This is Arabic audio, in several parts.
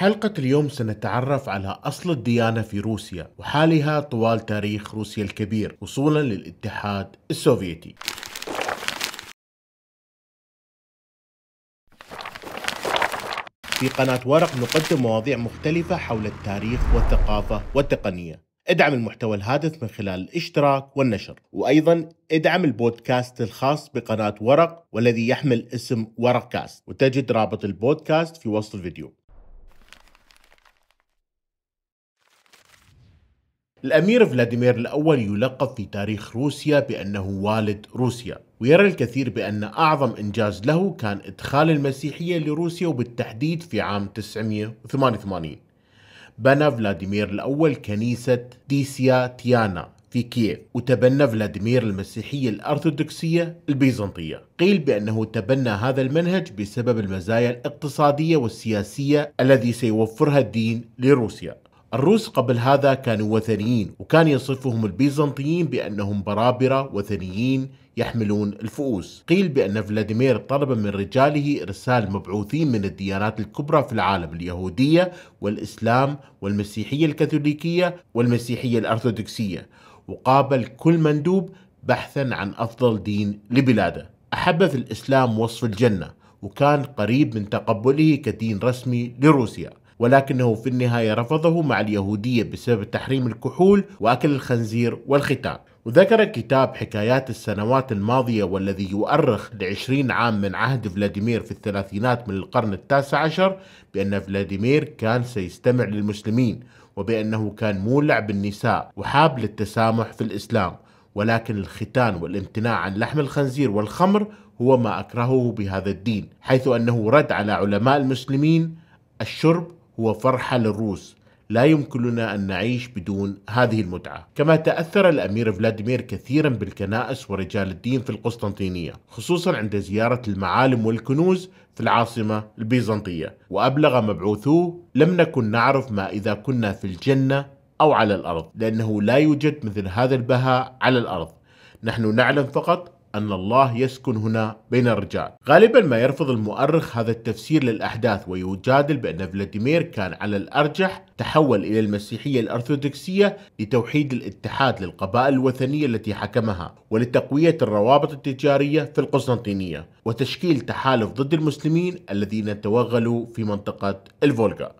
حلقة اليوم سنتعرف على أصل الديانة في روسيا وحالها طوال تاريخ روسيا الكبير وصولا للاتحاد السوفيتي في قناة ورق نقدم مواضيع مختلفة حول التاريخ والثقافة والتقنية ادعم المحتوى الهادف من خلال الاشتراك والنشر وأيضا ادعم البودكاست الخاص بقناة ورق والذي يحمل اسم ورق كاست وتجد رابط البودكاست في وصف الفيديو الأمير فلاديمير الأول يلقب في تاريخ روسيا بأنه والد روسيا ويرى الكثير بأن أعظم إنجاز له كان إدخال المسيحية لروسيا وبالتحديد في عام 988 بنى فلاديمير الأول كنيسة ديسيا تيانا في كييف وتبنى فلاديمير المسيحية الأرثوذكسية البيزنطية قيل بأنه تبنى هذا المنهج بسبب المزايا الاقتصادية والسياسية الذي سيوفرها الدين لروسيا الروس قبل هذا كانوا وثنيين وكان يصفهم البيزنطيين بأنهم برابرة وثنيين يحملون الفؤوس قيل بأن فلاديمير طلب من رجاله إرسال مبعوثين من الديانات الكبرى في العالم اليهودية والإسلام والمسيحية الكاثوليكية والمسيحية الأرثوذكسية وقابل كل مندوب بحثا عن أفضل دين لبلاده أحب في الإسلام وصف الجنة وكان قريب من تقبله كدين رسمي لروسيا ولكنه في النهاية رفضه مع اليهودية بسبب تحريم الكحول وأكل الخنزير والختان وذكر كتاب حكايات السنوات الماضية والذي يؤرخ لعشرين عام من عهد فلاديمير في الثلاثينات من القرن التاسع عشر بأن فلاديمير كان سيستمع للمسلمين وبأنه كان مولع بالنساء وحاب للتسامح في الإسلام ولكن الختان والامتناع عن لحم الخنزير والخمر هو ما أكرهه بهذا الدين حيث أنه رد على علماء المسلمين الشرب هو فرحة للروس لا يمكننا أن نعيش بدون هذه المتعة كما تأثر الأمير فلاديمير كثيرا بالكنائس ورجال الدين في القسطنطينية خصوصا عند زيارة المعالم والكنوز في العاصمة البيزنطية وأبلغ مبعوثوه لم نكن نعرف ما إذا كنا في الجنة أو على الأرض لأنه لا يوجد مثل هذا البهاء على الأرض نحن نعلم فقط أن الله يسكن هنا بين الرجال غالبا ما يرفض المؤرخ هذا التفسير للأحداث ويجادل بأن فلاديمير كان على الأرجح تحول إلى المسيحية الأرثوذكسية لتوحيد الاتحاد للقبائل الوثنية التي حكمها ولتقوية الروابط التجارية في القسطنطينية وتشكيل تحالف ضد المسلمين الذين توغلوا في منطقة الفولغا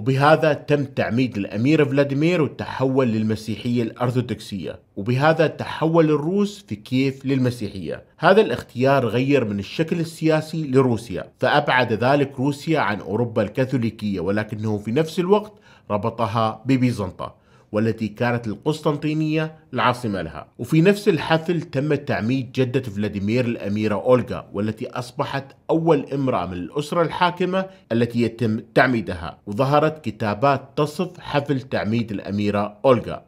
وبهذا تم تعميد الأمير فلاديمير والتحول للمسيحية الأرثوذكسية وبهذا تحول الروس في كييف للمسيحية هذا الاختيار غير من الشكل السياسي لروسيا فأبعد ذلك روسيا عن أوروبا الكاثوليكية ولكنه في نفس الوقت ربطها ببيزنطة والتي كانت القسطنطينية العاصمة لها وفي نفس الحفل تم تعميد جدة فلاديمير الأميرة أولغا والتي أصبحت أول امرأة من الأسرة الحاكمة التي يتم تعميدها وظهرت كتابات تصف حفل تعميد الأميرة أولغا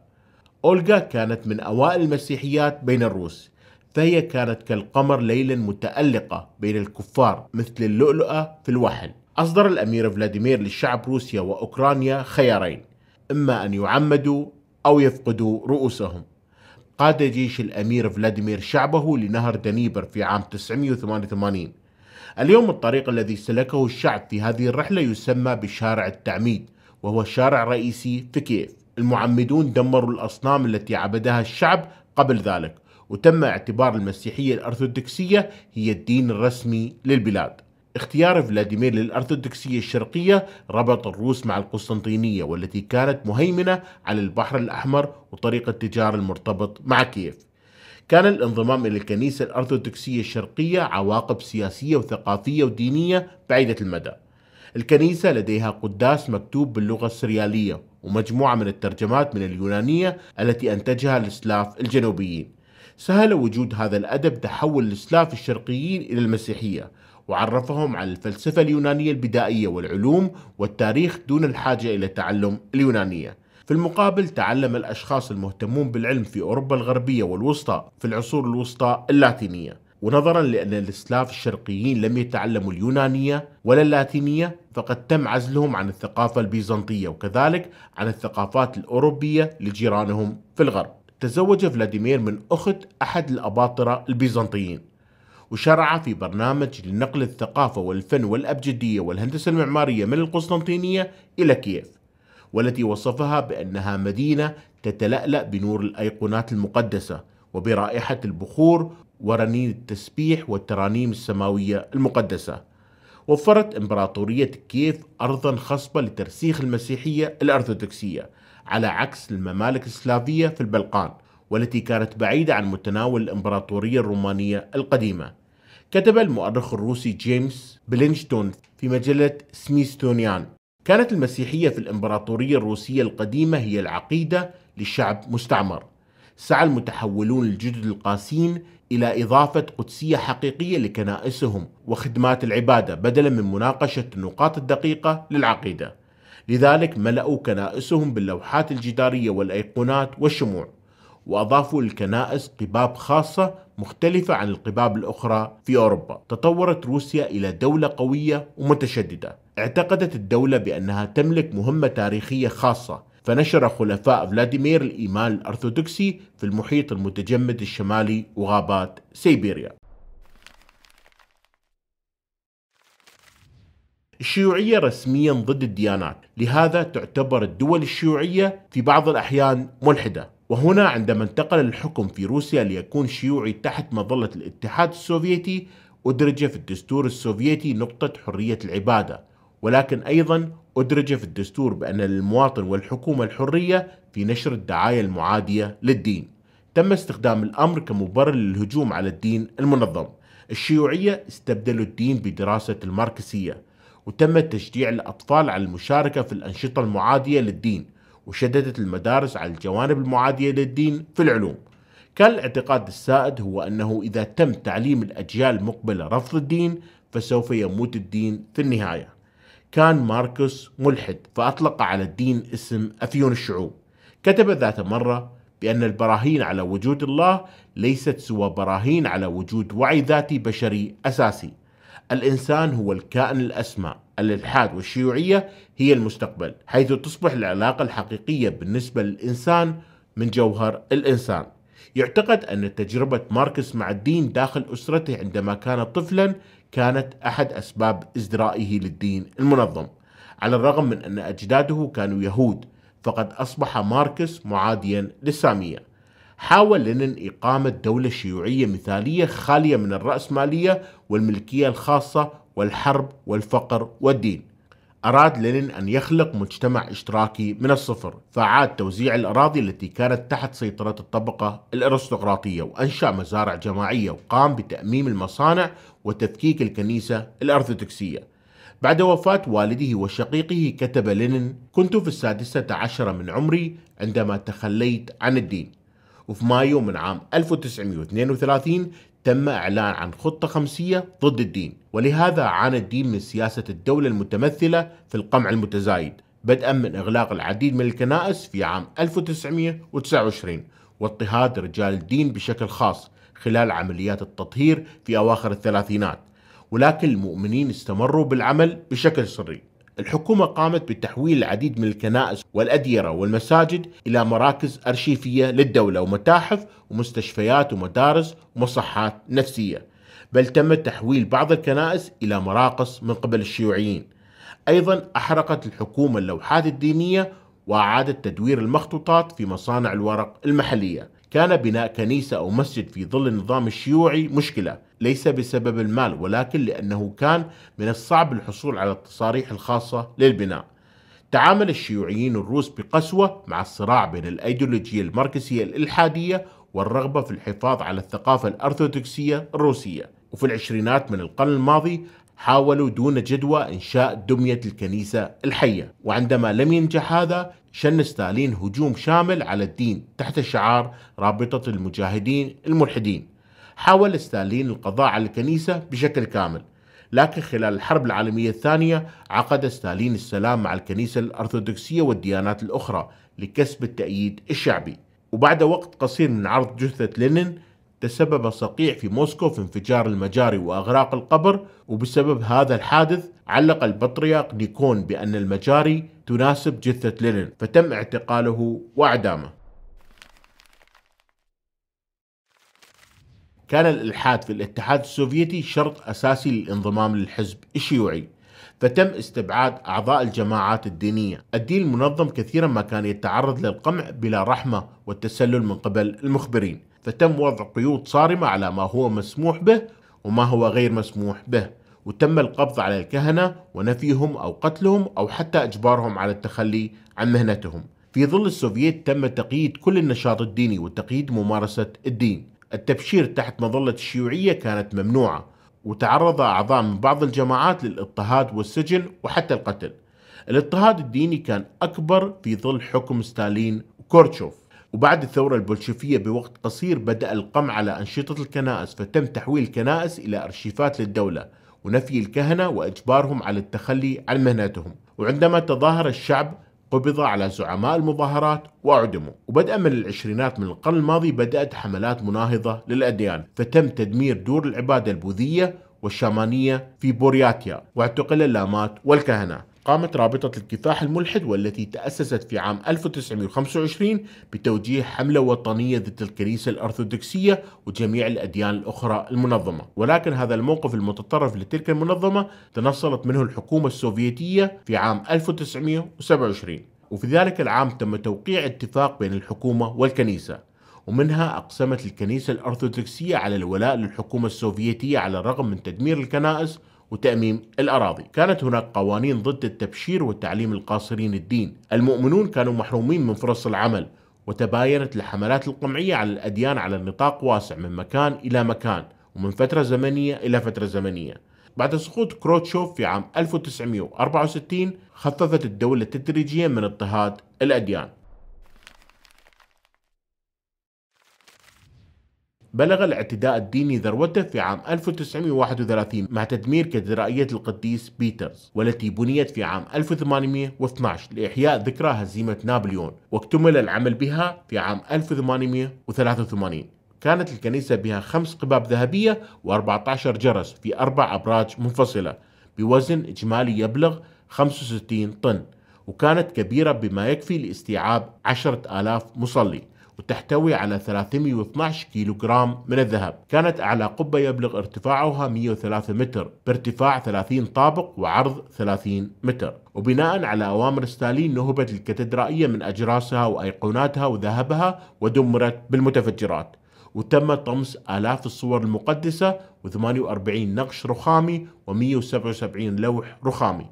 أولغا كانت من أوائل المسيحيات بين الروس فهي كانت كالقمر ليلا متألقة بين الكفار مثل اللؤلؤة في الوحل أصدر الأمير فلاديمير للشعب روسيا وأوكرانيا خيارين إما أن يعمدوا أو يفقدوا رؤوسهم قاد جيش الأمير فلاديمير شعبه لنهر دنيبر في عام 988 اليوم الطريق الذي سلكه الشعب في هذه الرحلة يسمى بشارع التعميد وهو شارع رئيسي في كييف المعمدون دمروا الأصنام التي عبدها الشعب قبل ذلك وتم اعتبار المسيحية الأرثوذكسية هي الدين الرسمي للبلاد اختيار فلاديمير للأرثوذكسية الشرقية ربط الروس مع القسطنطينية والتي كانت مهيمنة على البحر الأحمر وطريق التجارة المرتبط مع كييف كان الانضمام إلى الكنيسة الأرثوذكسية الشرقية عواقب سياسية وثقافية ودينية بعيدة المدى الكنيسة لديها قداس مكتوب باللغة السريالية ومجموعة من الترجمات من اليونانية التي أنتجها الإسلاف الجنوبيين سهل وجود هذا الأدب تحول الإسلاف الشرقيين إلى المسيحية وعرفهم على الفلسفة اليونانية البدائية والعلوم والتاريخ دون الحاجة إلى تعلم اليونانية في المقابل تعلم الأشخاص المهتمون بالعلم في أوروبا الغربية والوسطى في العصور الوسطى اللاتينية ونظرا لأن الإسلاف الشرقيين لم يتعلموا اليونانية ولا اللاتينية فقد تم عزلهم عن الثقافة البيزنطية وكذلك عن الثقافات الأوروبية لجيرانهم في الغرب تزوج فلاديمير من أخت أحد الأباطرة البيزنطيين وشرع في برنامج لنقل الثقافة والفن والأبجدية والهندسة المعمارية من القسطنطينية إلى كييف والتي وصفها بأنها مدينة تتلألأ بنور الأيقونات المقدسة وبرائحة البخور ورنين التسبيح والترانيم السماوية المقدسة وفرت إمبراطورية كييف أرضا خصبة لترسيخ المسيحية الأرثوذكسية على عكس الممالك السلافية في البلقان والتي كانت بعيدة عن متناول الإمبراطورية الرومانية القديمة كتب المؤرخ الروسي جيمس بلينشتون في مجلة سميستونيان كانت المسيحية في الإمبراطورية الروسية القديمة هي العقيدة للشعب مستعمر سعى المتحولون الجدد القاسين إلى إضافة قدسية حقيقية لكنائسهم وخدمات العبادة بدلا من مناقشة النقاط الدقيقة للعقيدة لذلك ملأوا كنائسهم باللوحات الجدارية والأيقونات والشموع وأضافوا للكنائس قباب خاصة مختلفة عن القباب الأخرى في أوروبا تطورت روسيا إلى دولة قوية ومتشددة اعتقدت الدولة بأنها تملك مهمة تاريخية خاصة فنشر خلفاء فلاديمير الإيمان الأرثوذكسي في المحيط المتجمد الشمالي وغابات سيبيريا الشيوعية رسميا ضد الديانات لهذا تعتبر الدول الشيوعية في بعض الأحيان ملحدة وهنا عندما انتقل الحكم في روسيا ليكون شيوعي تحت مظلة الاتحاد السوفيتي أدرج في الدستور السوفيتي نقطة حرية العبادة ولكن أيضا أدرج في الدستور بأن للمواطن والحكومة الحرية في نشر الدعاية المعادية للدين تم استخدام الأمر كمبرر للهجوم على الدين المنظم الشيوعية استبدلوا الدين بدراسة الماركسية وتم تشجيع الأطفال على المشاركة في الأنشطة المعادية للدين وشددت المدارس على الجوانب المعادية للدين في العلوم كان الاعتقاد السائد هو أنه إذا تم تعليم الأجيال المقبلة رفض الدين فسوف يموت الدين في النهاية كان ماركوس ملحد فأطلق على الدين اسم أفيون الشعوب كتب ذات مرة بأن البراهين على وجود الله ليست سوى براهين على وجود وعي ذاتي بشري أساسي الإنسان هو الكائن الأسمى الإلحاد والشيوعية هي المستقبل حيث تصبح العلاقة الحقيقية بالنسبة للإنسان من جوهر الإنسان يعتقد أن تجربة ماركس مع الدين داخل أسرته عندما كان طفلا كانت أحد أسباب ازدرائه للدين المنظم على الرغم من أن أجداده كانوا يهود فقد أصبح ماركس معاديا للسامية حاول لينين إقامة دولة شيوعية مثالية خالية من الرأسمالية والملكية الخاصة والحرب والفقر والدين أراد لينين أن يخلق مجتمع اشتراكي من الصفر فأعاد توزيع الأراضي التي كانت تحت سيطرة الطبقة الأرستقراطية وأنشأ مزارع جماعية وقام بتأميم المصانع وتفكيك الكنيسة الأرثوذكسية بعد وفاة والده وشقيقه كتب لينين كنت في السادسة عشر من عمري عندما تخليت عن الدين وفي مايو من عام 1932 تم إعلان عن خطة خمسية ضد الدين ولهذا عانى الدين من سياسة الدولة المتمثلة في القمع المتزايد بدءا من إغلاق العديد من الكنائس في عام 1929 واضطهاد رجال الدين بشكل خاص خلال عمليات التطهير في أواخر الثلاثينات ولكن المؤمنين استمروا بالعمل بشكل سري الحكومة قامت بتحويل العديد من الكنائس والأديرة والمساجد إلى مراكز أرشيفية للدولة ومتاحف ومستشفيات ومدارس ومصحات نفسية بل تم تحويل بعض الكنائس إلى مراقص من قبل الشيوعيين أيضا أحرقت الحكومة اللوحات الدينية وأعادت تدوير المخطوطات في مصانع الورق المحلية كان بناء كنيسة أو مسجد في ظل النظام الشيوعي مشكلة ليس بسبب المال ولكن لأنه كان من الصعب الحصول على التصاريح الخاصة للبناء تعامل الشيوعيين الروس بقسوة مع الصراع بين الأيديولوجية الماركسية الإلحادية والرغبة في الحفاظ على الثقافة الأرثوذكسية الروسية وفي العشرينات من القرن الماضي حاولوا دون جدوى إنشاء دمية الكنيسة الحية وعندما لم ينجح هذا شن ستالين هجوم شامل على الدين تحت شعار رابطة المجاهدين الملحدين حاول ستالين القضاء على الكنيسة بشكل كامل لكن خلال الحرب العالمية الثانية عقد ستالين السلام مع الكنيسة الأرثوذكسية والديانات الأخرى لكسب التأييد الشعبي وبعد وقت قصير من عرض جثة لينين تسبب صقيع في موسكو في انفجار المجاري وأغراق القبر وبسبب هذا الحادث علق البطريرك نيكون بأن المجاري تناسب جثة لينين فتم اعتقاله وإعدامه كان الإلحاد في الاتحاد السوفيتي شرط أساسي للانضمام للحزب الشيوعي فتم استبعاد أعضاء الجماعات الدينية الدين المنظم كثيرا ما كان يتعرض للقمع بلا رحمة والتسلل من قبل المخبرين فتم وضع قيود صارمة على ما هو مسموح به وما هو غير مسموح به وتم القبض على الكهنة ونفيهم أو قتلهم أو حتى إجبارهم على التخلي عن مهنتهم في ظل السوفييت تم تقييد كل النشاط الديني وتقييد ممارسة الدين التبشير تحت مظلة الشيوعية كانت ممنوعة وتعرض أعضاء من بعض الجماعات للاضطهاد والسجن وحتى القتل الاضطهاد الديني كان أكبر في ظل حكم ستالين وكورتشوف وبعد الثورة البولشفية بوقت قصير بدأ القمع على أنشطة الكنائس فتم تحويل الكنائس إلى أرشيفات للدولة ونفي الكهنة وإجبارهم على التخلي عن مهنتهم وعندما تظاهر الشعب قبض على زعماء المظاهرات وأعدموا وبدءا من العشرينات من القرن الماضي بدأت حملات مناهضة للأديان فتم تدمير دور العبادة البوذية والشامانية في بورياتيا واعتقل اللامات والكهنة قامت رابطة الكفاح الملحد والتي تأسست في عام 1925 بتوجيه حملة وطنية ضد الكنيسة الأرثوذكسية وجميع الأديان الأخرى المنظمة ولكن هذا الموقف المتطرف لتلك المنظمة تنصلت منه الحكومة السوفيتية في عام 1927 وفي ذلك العام تم توقيع اتفاق بين الحكومة والكنيسة ومنها أقسمت الكنيسة الأرثوذكسية على الولاء للحكومة السوفيتية على الرغم من تدمير الكنائس وتأميم الأراضي كانت هناك قوانين ضد التبشير والتعليم القاصرين الدين المؤمنون كانوا محرومين من فرص العمل وتباينت الحملات القمعية على الأديان على نطاق واسع من مكان إلى مكان ومن فترة زمنية إلى فترة زمنية بعد سقوط كروتشوف في عام 1964 خففت الدولة تدريجيا من اضطهاد الأديان بلغ الاعتداء الديني ذروته في عام 1931 مع تدمير كاتدرائية القديس بيترز والتي بنيت في عام 1812 لإحياء ذكرى هزيمة نابليون واكتمل العمل بها في عام 1883 كانت الكنيسة بها خمس قباب ذهبية و14 جرس في أربع أبراج منفصلة بوزن إجمالي يبلغ 65 طن وكانت كبيرة بما يكفي لاستيعاب 10,000 مصلي وتحتوي على 312 كيلوغرام من الذهب كانت أعلى قبة يبلغ ارتفاعها 103 متر بارتفاع 30 طابق وعرض 30 متر وبناء على أوامر ستالين نهبت الكاتدرائية من أجراسها وأيقوناتها وذهبها ودمرت بالمتفجرات وتم طمس آلاف الصور المقدسة و48 نقش رخامي و177 لوح رخامي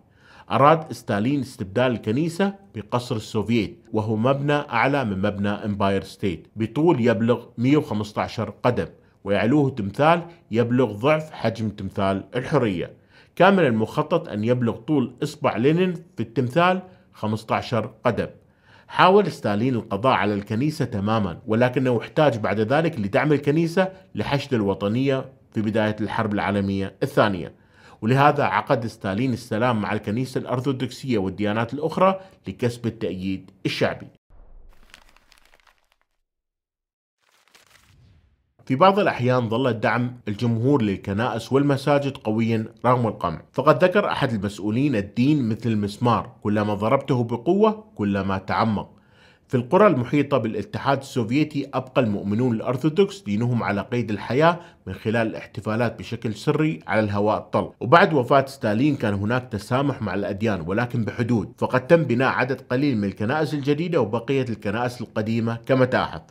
أراد ستالين استبدال الكنيسة بقصر السوفييت وهو مبنى أعلى من مبنى امباير ستيت بطول يبلغ 115 قدم ويعلوه تمثال يبلغ ضعف حجم تمثال الحرية كان من المخطط أن يبلغ طول إصبع لينين في التمثال 15 قدم حاول ستالين القضاء على الكنيسة تماما ولكنه احتاج بعد ذلك لدعم الكنيسة لحشد الوطنية في بداية الحرب العالمية الثانية ولهذا عقد ستالين السلام مع الكنيسة الأرثوذكسية والديانات الأخرى لكسب التأييد الشعبي في بعض الأحيان ظل الدعم الجمهور للكنائس والمساجد قويا رغم القمع فقد ذكر أحد المسؤولين الدين مثل المسمار كلما ضربته بقوة كلما تعمق في القرى المحيطة بالاتحاد السوفيتي أبقى المؤمنون الأرثوذكس دينهم على قيد الحياة من خلال الاحتفالات بشكل سري على الهواء الطلق وبعد وفاة ستالين كان هناك تسامح مع الأديان ولكن بحدود فقد تم بناء عدد قليل من الكنائس الجديدة وبقية الكنائس القديمة كمتاحف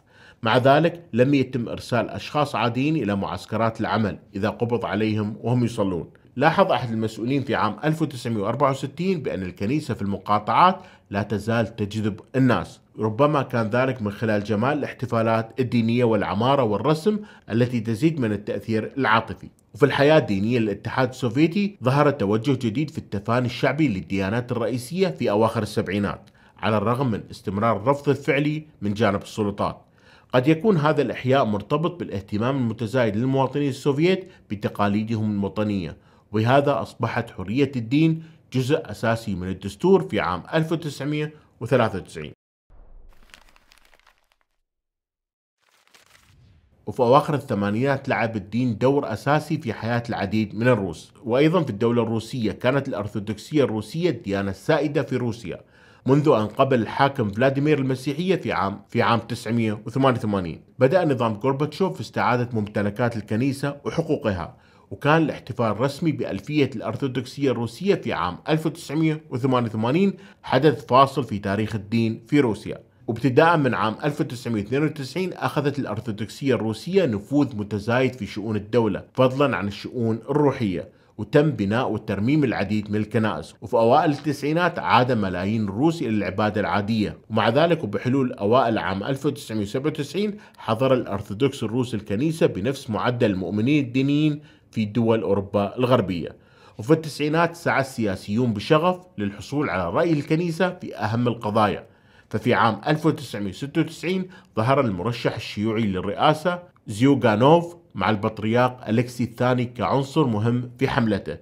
مع ذلك لم يتم إرسال أشخاص عاديين إلى معسكرات العمل إذا قبض عليهم وهم يصلون لاحظ أحد المسؤولين في عام 1964 بأن الكنيسة في المقاطعات لا تزال تجذب الناس ربما كان ذلك من خلال جمال الاحتفالات الدينية والعمارة والرسم التي تزيد من التأثير العاطفي وفي الحياة الدينية للاتحاد السوفيتي ظهر توجه جديد في التفاني الشعبي للديانات الرئيسية في أواخر السبعينات على الرغم من استمرار الرفض الفعلي من جانب السلطات قد يكون هذا الإحياء مرتبط بالاهتمام المتزايد للمواطنين السوفيت بتقاليدهم الوطنية وبهذا أصبحت حرية الدين جزء أساسي من الدستور في عام 1993 وفي أواخر الثمانينات لعب الدين دور أساسي في حياة العديد من الروس وأيضا في الدولة الروسية كانت الأرثوذكسية الروسية الديانة السائدة في روسيا منذ أن قبل الحاكم فلاديمير المسيحية في عام في عام 988 بدأ نظام غورباتشوف في استعادة ممتلكات الكنيسة وحقوقها وكان الاحتفال الرسمي بألفية الأرثوذكسية الروسية في عام 1988 حدث فاصل في تاريخ الدين في روسيا وابتداء من عام 1992 أخذت الأرثوذكسية الروسية نفوذ متزايد في شؤون الدولة فضلا عن الشؤون الروحية وتم بناء وترميم العديد من الكنائس وفي أوائل التسعينات عاد ملايين الروس إلى العبادة العادية ومع ذلك وبحلول أوائل عام 1997 حضر الأرثوذكس الروس الكنيسة بنفس معدل المؤمنين الدينيين في دول أوروبا الغربية وفي التسعينات سعى السياسيون بشغف للحصول على رأي الكنيسة في أهم القضايا ففي عام 1996 ظهر المرشح الشيوعي للرئاسة زيوغانوف مع البطريرك ألكسي الثاني كعنصر مهم في حملته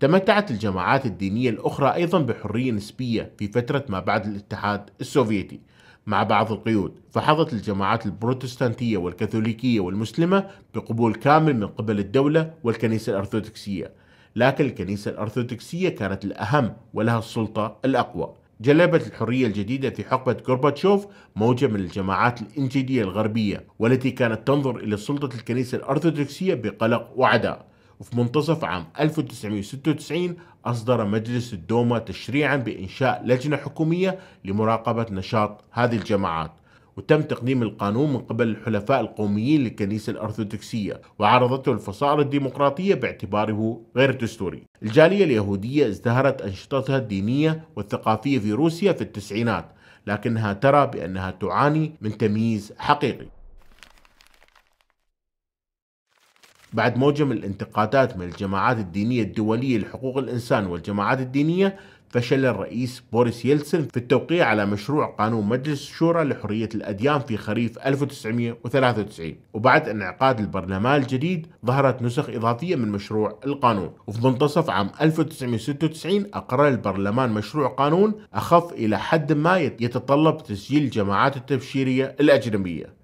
تمتعت الجماعات الدينية الأخرى أيضا بحرية نسبية في فترة ما بعد الاتحاد السوفيتي مع بعض القيود فحظت الجماعات البروتستانتية والكاثوليكية والمسلمة بقبول كامل من قبل الدولة والكنيسة الأرثوذكسية لكن الكنيسة الأرثوذكسية كانت الأهم ولها السلطة الأقوى جلبت الحرية الجديدة في حقبة غورباتشوف موجة من الجماعات الإنجيلية الغربية والتي كانت تنظر إلى سلطة الكنيسة الأرثوذكسية بقلق وعداء وفي منتصف عام 1996 أصدر مجلس الدومة تشريعا بإنشاء لجنة حكومية لمراقبة نشاط هذه الجماعات وتم تقديم القانون من قبل الحلفاء القوميين للكنيسة الأرثوذكسية وعارضته الفصائل الديمقراطية باعتباره غير دستوري الجالية اليهودية ازدهرت أنشطتها الدينية والثقافية في روسيا في التسعينات لكنها ترى بأنها تعاني من تمييز حقيقي بعد موجة من الانتقادات من الجماعات الدينية الدولية لحقوق الإنسان والجماعات الدينية فشل الرئيس بوريس يلتسن في التوقيع على مشروع قانون مجلس الشورى لحرية الأديان في خريف 1993 وبعد انعقاد البرلمان الجديد ظهرت نسخ إضافية من مشروع القانون وفي منتصف عام 1996 أقر البرلمان مشروع قانون أخف إلى حد ما يتطلب تسجيل الجماعات التبشيرية الأجنبية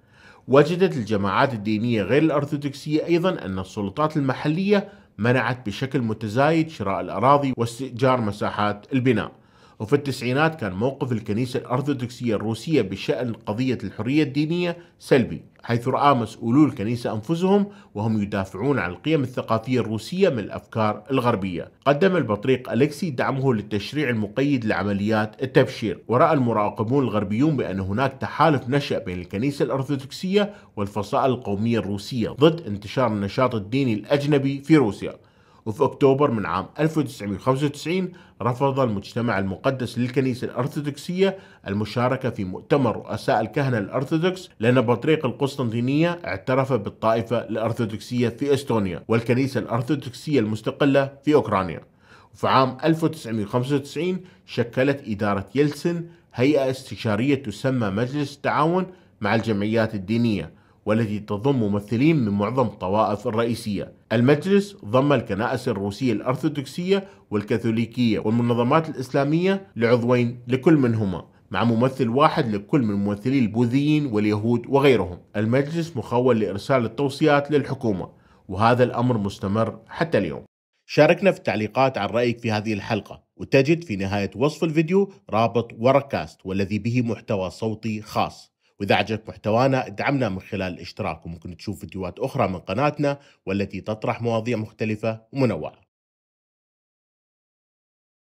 وجدت الجماعات الدينية غير الأرثوذكسية أيضا أن السلطات المحلية منعت بشكل متزايد شراء الأراضي واستئجار مساحات البناء وفي التسعينات كان موقف الكنيسة الأرثوذكسية الروسية بشأن قضية الحرية الدينية سلبي حيث رأى مسؤولو الكنيسة أنفسهم وهم يدافعون عن القيم الثقافية الروسية من الأفكار الغربية قدم البطريق أليكسي دعمه للتشريع المقيد لعمليات التبشير ورأى المراقبون الغربيون بأن هناك تحالف نشأ بين الكنيسة الأرثوذكسية والفصائل القومية الروسية ضد انتشار النشاط الديني الأجنبي في روسيا وفي أكتوبر من عام 1995 رفض المجتمع المقدس للكنيسة الأرثوذكسية المشاركة في مؤتمر رؤساء الكهنة الأرثوذكس لأن بطريق القسطنطينية اعترف بالطائفة الأرثوذكسية في إستونيا والكنيسة الأرثوذكسية المستقلة في أوكرانيا وفي عام 1995 شكلت إدارة يلسن هيئة استشارية تسمى مجلس التعاون مع الجمعيات الدينية والتي تضم ممثلين من معظم الطوائف الرئيسية المجلس ضم الكنائس الروسية الأرثوذكسية والكاثوليكية والمنظمات الإسلامية لعضوين لكل منهما مع ممثل واحد لكل من ممثلي البوذيين واليهود وغيرهم المجلس مخول لإرسال التوصيات للحكومة وهذا الأمر مستمر حتى اليوم شاركنا في التعليقات عن رأيك في هذه الحلقة وتجد في نهاية وصف الفيديو رابط وركاست والذي به محتوى صوتي خاص وإذا عجبك محتوانا ادعمنا من خلال الاشتراك وممكن تشوف فيديوهات أخرى من قناتنا والتي تطرح مواضيع مختلفة ومنوعة